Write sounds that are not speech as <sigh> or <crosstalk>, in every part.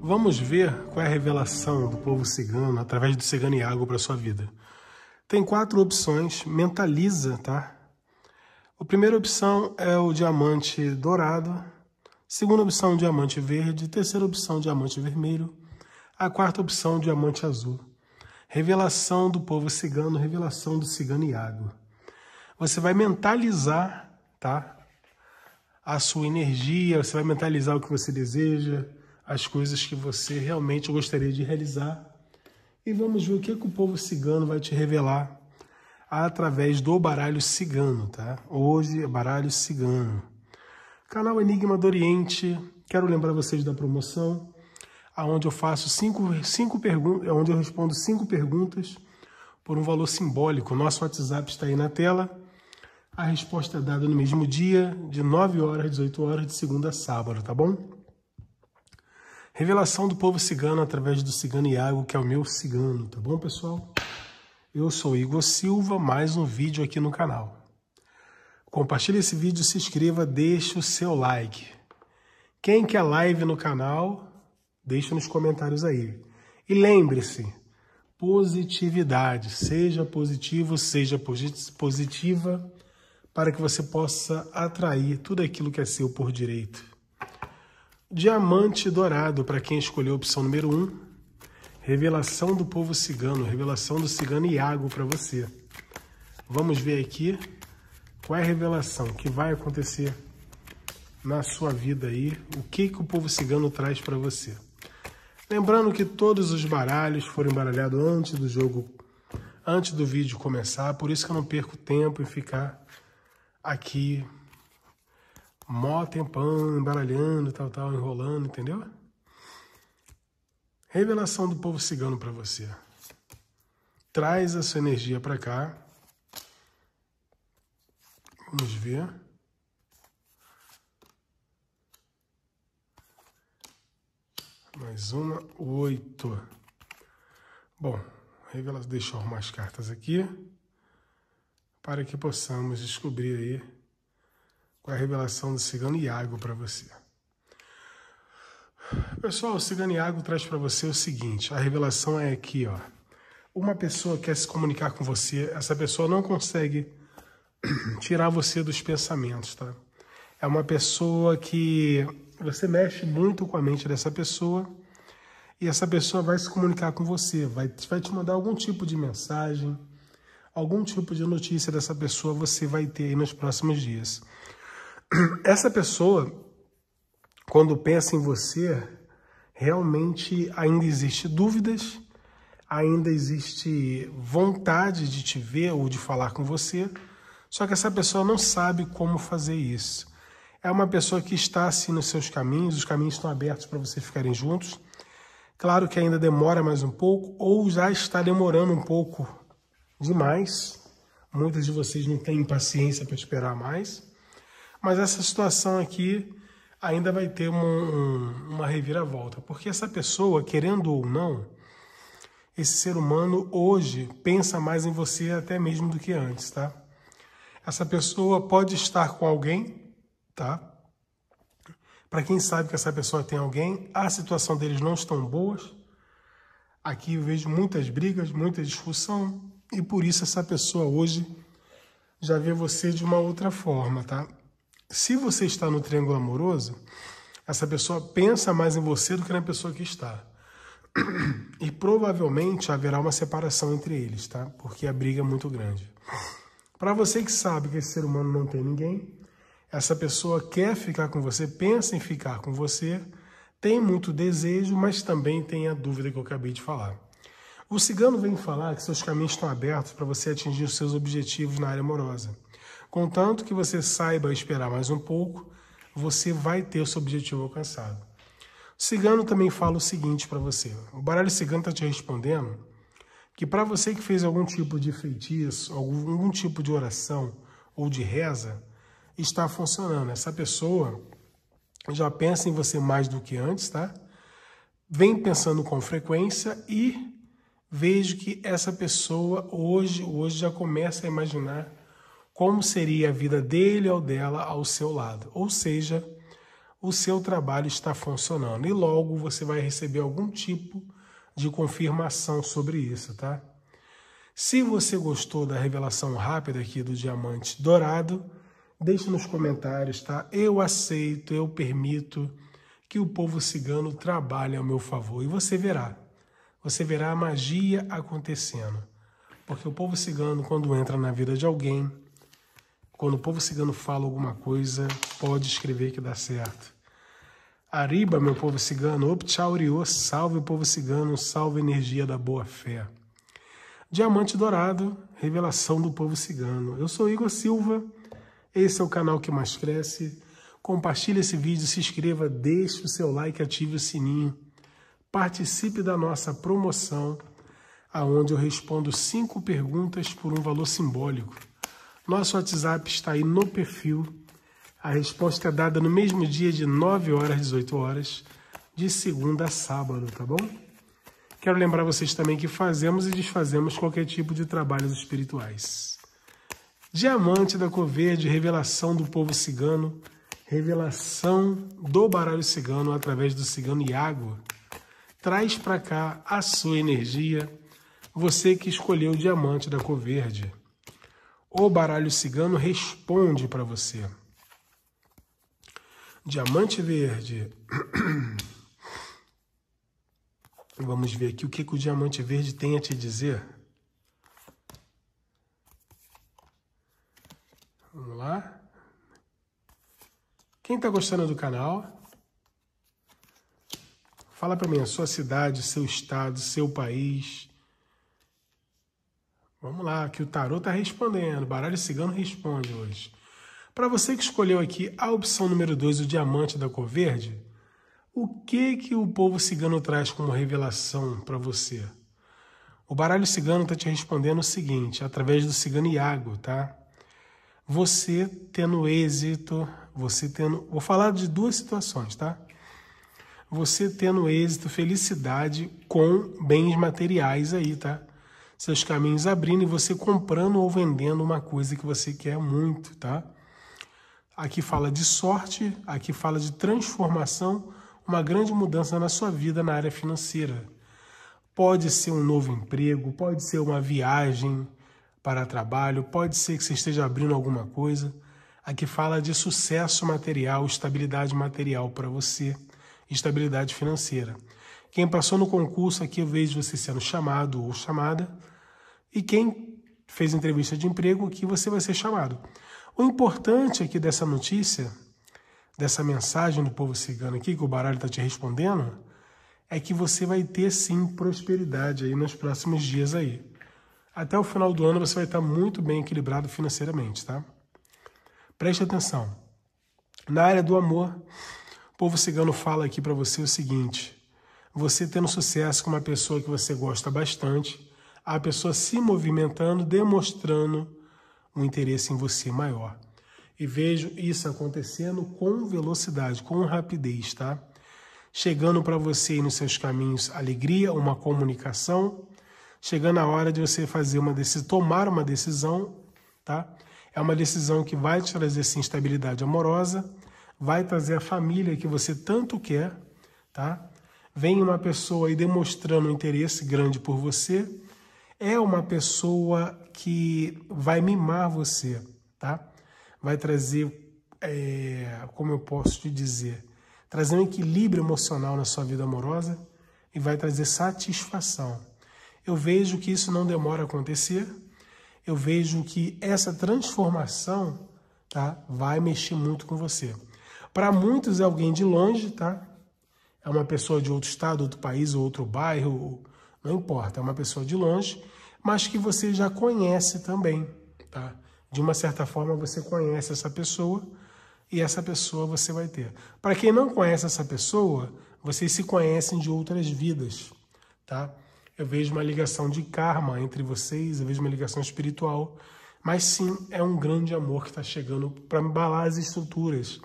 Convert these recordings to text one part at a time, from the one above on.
Vamos ver qual é a revelação do povo cigano através do cigano Iago para sua vida. Tem quatro opções, mentaliza, tá? A primeira opção é o diamante dourado, segunda opção, diamante verde, terceira opção, diamante vermelho, a quarta opção, diamante azul. Revelação do povo cigano, revelação do cigano Iago. Você vai mentalizar, tá? A sua energia, você vai mentalizar o que você deseja, as coisas que você realmente gostaria de realizar. E vamos ver o que, que o povo cigano vai te revelar através do baralho cigano, tá? Hoje é baralho cigano. Canal Enigma do Oriente, quero lembrar vocês da promoção, aonde eu faço cinco, cinco perguntas, onde eu respondo cinco perguntas por um valor simbólico. Nosso WhatsApp está aí na tela. A resposta é dada no mesmo dia, de 9 horas às 18 horas, de segunda a sábado, tá bom? Revelação do povo cigano através do cigano Iago, que é o meu cigano, tá bom, pessoal? Eu sou Igor Silva, mais um vídeo aqui no canal. Compartilhe esse vídeo, se inscreva, deixe o seu like. Quem quer live no canal, deixe nos comentários aí. E lembre-se, positividade, seja positivo, seja positiva, para que você possa atrair tudo aquilo que é seu por direito. Diamante Dourado, para quem escolheu a opção número 1. Um. Revelação do povo cigano, revelação do cigano Iago para você. Vamos ver aqui qual é a revelação que vai acontecer na sua vida aí, o que, que o povo cigano traz para você. Lembrando que todos os baralhos foram embaralhados antes do jogo, antes do vídeo começar, por isso que eu não perco tempo em ficar aqui mó tempão, embaralhando, tal, tal, enrolando, entendeu? Revelação do povo cigano para você. Traz a sua energia para cá. Vamos ver. Mais uma, oito. Bom, revelação, deixa eu arrumar as cartas aqui para que possamos descobrir aí com a revelação do Cigano Iago para você. Pessoal, o Cigano Iago traz para você o seguinte: a revelação é aqui, ó. Uma pessoa quer se comunicar com você, essa pessoa não consegue <clears throat> tirar você dos pensamentos, tá? É uma pessoa que você mexe muito com a mente dessa pessoa e essa pessoa vai se comunicar com você, vai, vai te mandar algum tipo de mensagem, algum tipo de notícia dessa pessoa você vai ter aí nos próximos dias. <clears throat> Essa pessoa, quando pensa em você, realmente ainda existe dúvidas, ainda existe vontade de te ver ou de falar com você, só que essa pessoa não sabe como fazer isso. É uma pessoa que está assim nos seus caminhos, os caminhos estão abertos para vocês ficarem juntos. Claro que ainda demora mais um pouco, ou já está demorando um pouco demais. Muitas de vocês não têm paciência para esperar mais. Mas essa situação aqui ainda vai ter um, um, uma reviravolta, porque essa pessoa, querendo ou não, esse ser humano hoje pensa mais em você até mesmo do que antes, tá? Essa pessoa pode estar com alguém, tá? Para quem sabe que essa pessoa tem alguém, a situação deles não estão boas. Aqui eu vejo muitas brigas, muita discussão, e por isso essa pessoa hoje já vê você de uma outra forma, tá? Se você está no triângulo amoroso, essa pessoa pensa mais em você do que na pessoa que está. <clears throat> E provavelmente haverá uma separação entre eles, tá? Porque a briga é muito grande. Para você que sabe que esse ser humano não tem ninguém, essa pessoa quer ficar com você, pensa em ficar com você, tem muito desejo, mas também tem a dúvida que eu acabei de falar. O cigano vem falar que seus caminhos estão abertos para você atingir os seus objetivos na área amorosa. Contanto que você saiba esperar mais um pouco, você vai ter o seu objetivo alcançado. O cigano também fala o seguinte para você. O baralho cigano está te respondendo que para você que fez algum tipo de feitiço, algum, algum tipo de oração ou de reza, está funcionando. Essa pessoa já pensa em você mais do que antes, tá? Vem pensando com frequência e vejo que essa pessoa hoje, hoje já começa a imaginar como seria a vida dele ou dela ao seu lado. Ou seja, o seu trabalho está funcionando e logo você vai receber algum tipo de confirmação sobre isso, tá? Se você gostou da revelação rápida aqui do diamante dourado, deixe nos comentários, tá? Eu aceito, eu permito que o povo cigano trabalhe ao meu favor e você verá. Você verá a magia acontecendo. Porque o povo cigano, quando entra na vida de alguém, quando o povo cigano fala alguma coisa, pode escrever que dá certo. Ariba, meu povo cigano, opchauriô, salve o povo cigano, salve a energia da boa fé. Diamante Dourado, revelação do povo cigano. Eu sou Igor Silva, esse é o canal que mais cresce. Compartilhe esse vídeo, se inscreva, deixe o seu like, ative o sininho. Participe da nossa promoção, aonde eu respondo cinco perguntas por um valor simbólico. Nosso WhatsApp está aí no perfil. A resposta é dada no mesmo dia de 9 horas às 18 horas, de segunda a sábado, tá bom? Quero lembrar vocês também que fazemos e desfazemos qualquer tipo de trabalhos espirituais. Diamante da Cor Verde, revelação do povo cigano, revelação do baralho cigano através do cigano Iago. Traz para cá a sua energia, você que escolheu o diamante da Cor Verde. O baralho cigano responde para você. Diamante verde. <clears throat> Vamos ver aqui o que, que o diamante verde tem a te dizer. Vamos lá. Quem está gostando do canal? Fala para mim a sua cidade, seu estado, seu país Vamos lá, que o tarot está respondendo. Baralho cigano responde hoje. Para você que escolheu aqui a opção número 2, o diamante da cor verde, o que que o povo cigano traz como revelação para você? O baralho cigano está te respondendo o seguinte, através do cigano Iago, tá? Você tendo êxito, você tendo. Vou falar de duas situações, tá? Você tendo êxito, felicidade com bens materiais aí, tá? seus caminhos abrindo e você comprando ou vendendo uma coisa que você quer muito, tá? Aqui fala de sorte, aqui fala de transformação, uma grande mudança na sua vida na área financeira. Pode ser um novo emprego, pode ser uma viagem para trabalho, pode ser que você esteja abrindo alguma coisa. Aqui fala de sucesso material, estabilidade material para você, estabilidade financeira. Quem passou no concurso aqui eu vejo você sendo chamado ou chamada. E quem fez entrevista de emprego aqui você vai ser chamado. O importante aqui dessa notícia, dessa mensagem do povo cigano aqui, que o baralho está te respondendo, é que você vai ter sim prosperidade aí nos próximos dias aí. Até o final do ano você vai estar tá muito bem equilibrado financeiramente, tá? Preste atenção. Na área do amor, o povo cigano fala aqui para você o seguinte: você tendo sucesso com uma pessoa que você gosta bastante, a pessoa se movimentando, demonstrando um interesse em você maior. E vejo isso acontecendo com velocidade, com rapidez, tá? Chegando para você e nos seus caminhos alegria, uma comunicação, chegando a hora de você fazer uma decisão, tomar uma decisão, tá? É uma decisão que vai te trazer sim estabilidade amorosa, vai trazer a família que você tanto quer, tá? vem uma pessoa e demonstrando um interesse grande por você, é uma pessoa que vai mimar você, tá? Vai trazer, é, como eu posso te dizer, trazer um equilíbrio emocional na sua vida amorosa e vai trazer satisfação. Eu vejo que isso não demora a acontecer, eu vejo que essa transformação tá, vai mexer muito com você. Para muitos é alguém de longe, tá? é uma pessoa de outro estado, outro país, outro bairro, não importa, é uma pessoa de longe, mas que você já conhece também, tá? De uma certa forma você conhece essa pessoa e essa pessoa você vai ter. Para quem não conhece essa pessoa, vocês se conhecem de outras vidas, tá? Eu vejo uma ligação de karma entre vocês, eu vejo uma ligação espiritual, mas sim é um grande amor que está chegando para embalar as estruturas.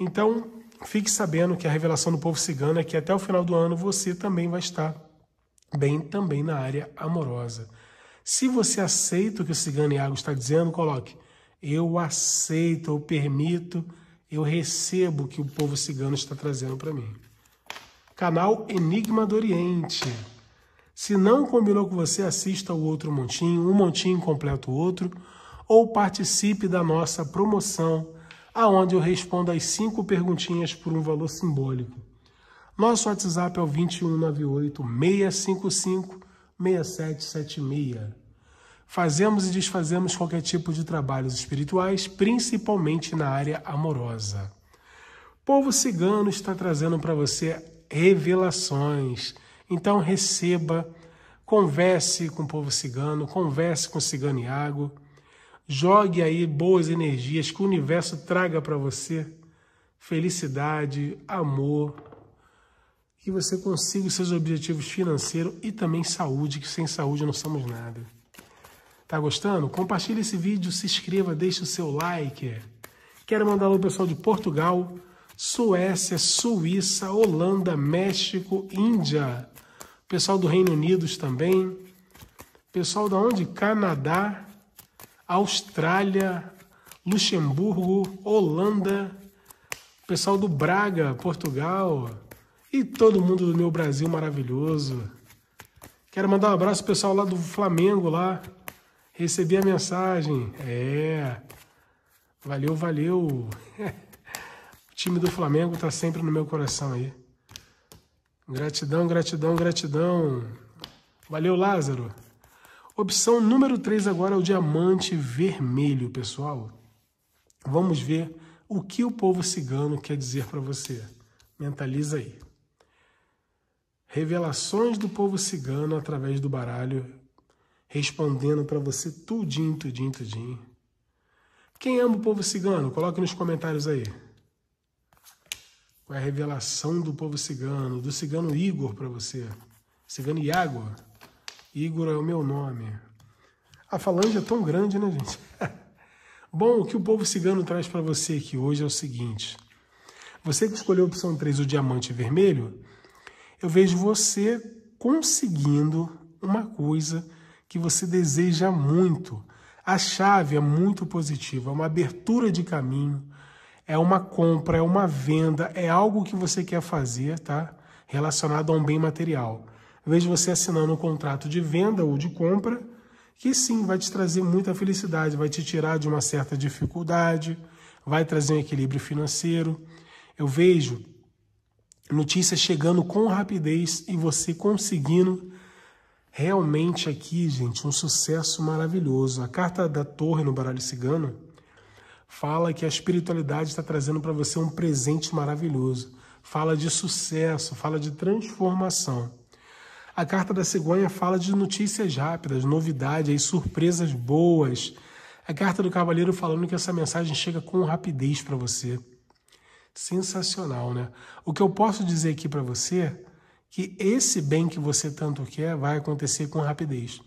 Então, Fique sabendo que a revelação do povo cigano é que até o final do ano você também vai estar bem também na área amorosa. Se você aceita o que o cigano Iago está dizendo, coloque: eu aceito, eu permito, eu recebo o que o povo cigano está trazendo para mim. Canal Enigma do Oriente. Se não combinou com você, assista o outro montinho, um montinho completa o outro, ou participe da nossa promoção aonde eu respondo as cinco perguntinhas por um valor simbólico. Nosso WhatsApp é o 2198 655 6776. Fazemos e desfazemos qualquer tipo de trabalhos espirituais, principalmente na área amorosa. Povo Cigano está trazendo para você revelações. Então receba, converse com o povo cigano, converse com o cigano Iago. Jogue aí boas energias que o universo traga para você felicidade, amor, que você consiga os seus objetivos financeiros e também saúde, que sem saúde não somos nada. Tá gostando? Compartilhe esse vídeo, se inscreva, deixe o seu like. Quero mandar alô pessoal de Portugal, Suécia, Suíça, Holanda, México, Índia, pessoal do Reino Unido também, pessoal da onde? Canadá, Austrália, Luxemburgo, Holanda, pessoal do Braga, Portugal e todo mundo do meu Brasil maravilhoso. Quero mandar um abraço pro pessoal lá do Flamengo lá. Recebi a mensagem. É. Valeu, valeu. <laughs> o time do Flamengo tá sempre no meu coração aí. Gratidão, gratidão, gratidão. Valeu, Lázaro. Opção número 3 agora é o diamante vermelho, pessoal. Vamos ver o que o povo cigano quer dizer para você. Mentaliza aí. Revelações do povo cigano através do baralho, respondendo para você tudinho, tudinho, tudinho. Quem ama o povo cigano? Coloque nos comentários aí. Qual é a revelação do povo cigano, do cigano Igor para você? Cigano Iago? Igor é o meu nome. A falange é tão grande, né, gente? <laughs> Bom, o que o povo cigano traz para você aqui hoje é o seguinte. Você que escolheu a opção 3, o diamante vermelho, eu vejo você conseguindo uma coisa que você deseja muito. A chave é muito positiva, é uma abertura de caminho, é uma compra, é uma venda, é algo que você quer fazer, tá? Relacionado a um bem material. Vejo você assinando um contrato de venda ou de compra, que sim vai te trazer muita felicidade, vai te tirar de uma certa dificuldade, vai trazer um equilíbrio financeiro. Eu vejo notícias chegando com rapidez e você conseguindo realmente aqui, gente, um sucesso maravilhoso. A carta da Torre no baralho cigano fala que a espiritualidade está trazendo para você um presente maravilhoso. Fala de sucesso, fala de transformação. A carta da cegonha fala de notícias rápidas, novidades, surpresas boas. A carta do cavaleiro falando que essa mensagem chega com rapidez para você. Sensacional, né? O que eu posso dizer aqui para você que esse bem que você tanto quer vai acontecer com rapidez.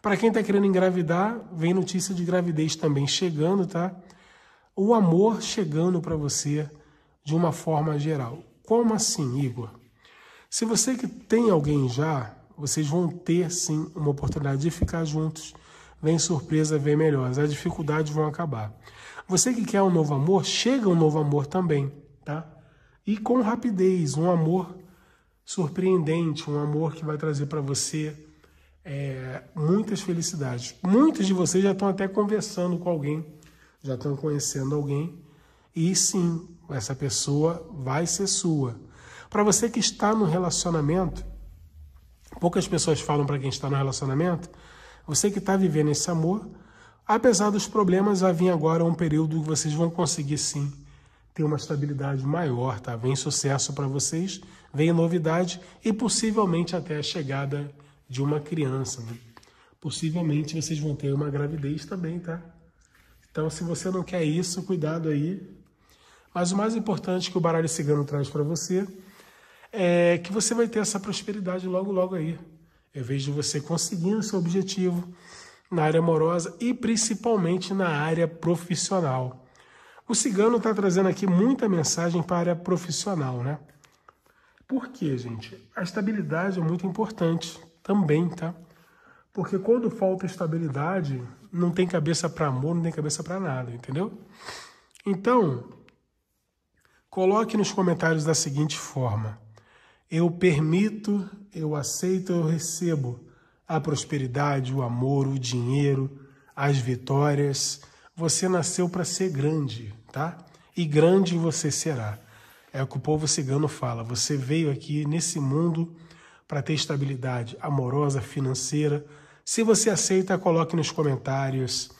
Para quem está querendo engravidar, vem notícia de gravidez também chegando, tá? O amor chegando para você de uma forma geral. Como assim, Igor? Se você que tem alguém já, vocês vão ter sim uma oportunidade de ficar juntos. Vem surpresa, vem melhores. As dificuldades vão acabar. Você que quer um novo amor, chega um novo amor também, tá? E com rapidez, um amor surpreendente, um amor que vai trazer para você é, muitas felicidades. Muitos de vocês já estão até conversando com alguém, já estão conhecendo alguém, e sim, essa pessoa vai ser sua. Para você que está no relacionamento, poucas pessoas falam para quem está no relacionamento, você que está vivendo esse amor, apesar dos problemas, vai vir agora um período que vocês vão conseguir sim ter uma estabilidade maior, tá? Vem sucesso para vocês, vem novidade e possivelmente até a chegada de uma criança. Né? Possivelmente vocês vão ter uma gravidez também, tá? Então, se você não quer isso, cuidado aí. Mas o mais importante que o baralho cigano traz para você é, que você vai ter essa prosperidade logo, logo aí. Eu vejo você conseguindo seu objetivo na área amorosa e principalmente na área profissional. O cigano está trazendo aqui muita mensagem para a área profissional, né? Por quê, gente? A estabilidade é muito importante também, tá? Porque quando falta estabilidade, não tem cabeça para amor, não tem cabeça para nada, entendeu? Então, coloque nos comentários da seguinte forma: eu permito, eu aceito, eu recebo a prosperidade, o amor, o dinheiro, as vitórias. Você nasceu para ser grande, tá? E grande você será. É o que o povo cigano fala. Você veio aqui nesse mundo para ter estabilidade amorosa, financeira. Se você aceita, coloque nos comentários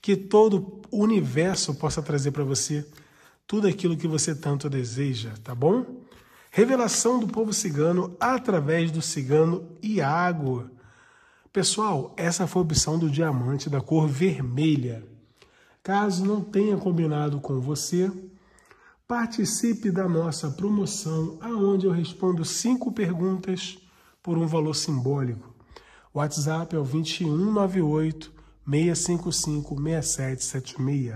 que todo o universo possa trazer para você tudo aquilo que você tanto deseja, tá bom? Revelação do povo cigano através do cigano Iago. Pessoal, essa foi a opção do diamante da cor vermelha. Caso não tenha combinado com você, participe da nossa promoção aonde eu respondo cinco perguntas por um valor simbólico. O WhatsApp é o 2198 655 6776.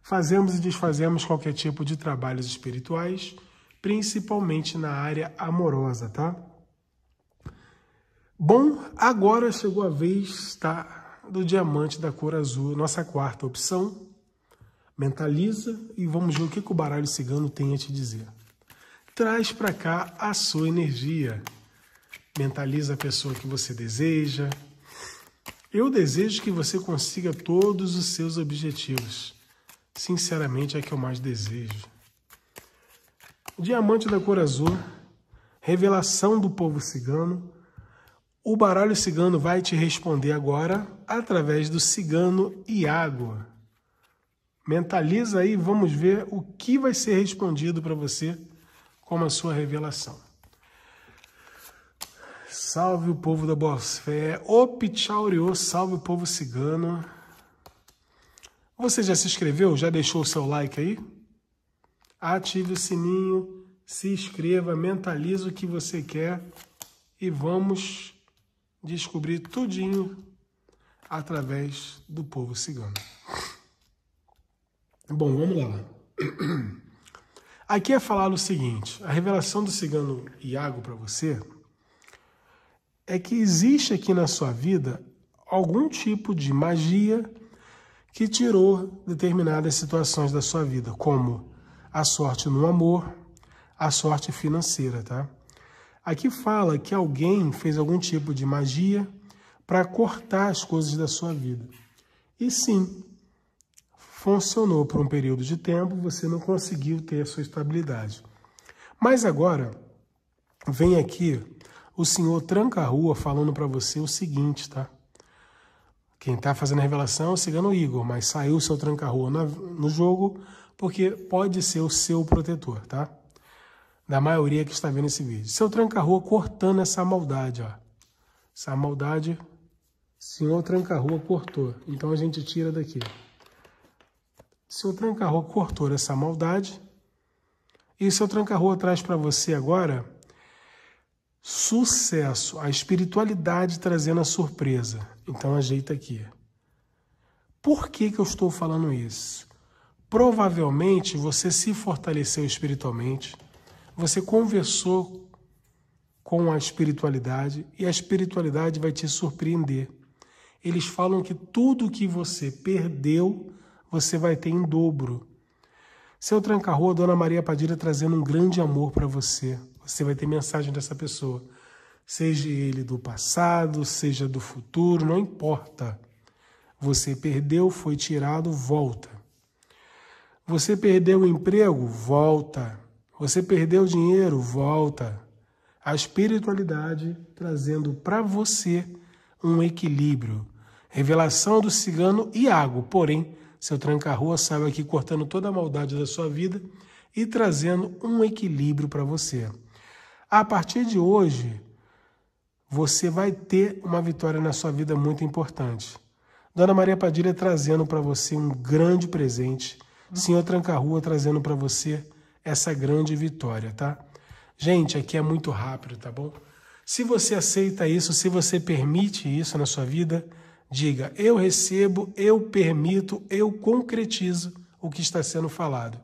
Fazemos e desfazemos qualquer tipo de trabalhos espirituais principalmente na área amorosa, tá? Bom, agora chegou a vez tá, do diamante da cor azul, nossa quarta opção. Mentaliza e vamos ver o que, que o baralho cigano tem a te dizer. Traz para cá a sua energia. Mentaliza a pessoa que você deseja. Eu desejo que você consiga todos os seus objetivos. Sinceramente, é que eu mais desejo. Diamante da Cor Azul, Revelação do Povo Cigano. O baralho cigano vai te responder agora através do cigano Iago. Mentaliza aí, vamos ver o que vai ser respondido para você como a sua revelação. Salve o povo da Boa Fé, Opitchauriô, salve o povo cigano. Você já se inscreveu? Já deixou o seu like aí? ative o sininho, se inscreva, mentalize o que você quer e vamos descobrir tudinho através do povo cigano. Bom, vamos lá. <clears throat> Aqui é falar o seguinte: a revelação do cigano Iago para você é que existe aqui na sua vida algum tipo de magia que tirou determinadas situações da sua vida, como a sorte no amor, a sorte financeira, tá? Aqui fala que alguém fez algum tipo de magia para cortar as coisas da sua vida. E sim, funcionou por um período de tempo, você não conseguiu ter a sua estabilidade. Mas agora, vem aqui o senhor tranca-rua falando para você o seguinte, tá? Quem está fazendo a revelação é o Cigano Igor, mas saiu o seu tranca-rua no jogo porque pode ser o seu protetor, tá? Da maioria que está vendo esse vídeo. Seu tranca-rua cortando essa maldade, ó. Essa maldade, senhor tranca-rua cortou. Então a gente tira daqui. Seu tranca-rua cortou essa maldade. E seu tranca-rua traz para você agora sucesso, a espiritualidade trazendo a surpresa. Então ajeita aqui. Por que, que eu estou falando isso? provavelmente você se fortaleceu espiritualmente, você conversou com a espiritualidade e a espiritualidade vai te surpreender. Eles falam que tudo que você perdeu, você vai ter em dobro. Seu tranca-rua, Dona Maria Padilha trazendo um grande amor para você. Você vai ter mensagem dessa pessoa. Seja ele do passado, seja do futuro, não importa. Você perdeu, foi tirado, volta. Você perdeu o emprego? Volta. Você perdeu o dinheiro? Volta. A espiritualidade trazendo para você um equilíbrio. Revelação do cigano Iago, porém, seu tranca-rua saiu aqui cortando toda a maldade da sua vida e trazendo um equilíbrio para você. A partir de hoje, você vai ter uma vitória na sua vida muito importante. Dona Maria Padilha trazendo para você um grande presente Senhor Tranca-Rua trazendo para você essa grande vitória, tá? Gente, aqui é muito rápido, tá bom? Se você aceita isso, se você permite isso na sua vida, diga: eu recebo, eu permito, eu concretizo o que está sendo falado.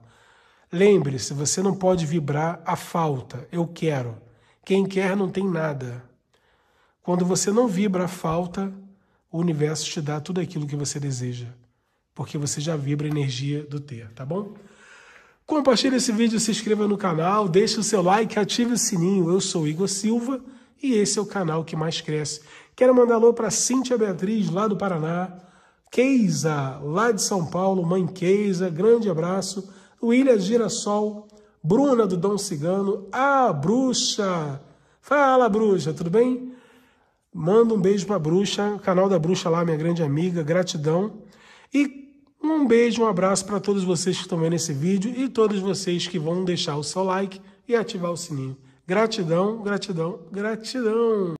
Lembre-se, você não pode vibrar a falta, eu quero. Quem quer não tem nada. Quando você não vibra a falta, o universo te dá tudo aquilo que você deseja porque você já vibra a energia do ter, tá bom? Compartilhe esse vídeo, se inscreva no canal, deixe o seu like, ative o sininho. Eu sou Igor Silva e esse é o canal que mais cresce. Quero mandar alô para Cíntia Beatriz, lá do Paraná, Keisa, lá de São Paulo, mãe Keisa, grande abraço, William Girassol, Bruna do Dom Cigano, a Bruxa. Fala, Bruxa, tudo bem? Manda um beijo para a Bruxa, canal da Bruxa lá, minha grande amiga, gratidão. E um beijo, um abraço para todos vocês que estão vendo esse vídeo e todos vocês que vão deixar o seu like e ativar o sininho. Gratidão, gratidão, gratidão!